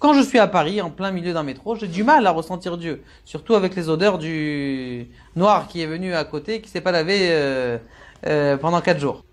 Quand je suis à Paris, en plein milieu d'un métro, j'ai du mal à ressentir Dieu. Surtout avec les odeurs du noir qui est venu à côté, qui s'est pas lavé euh, euh, pendant quatre jours.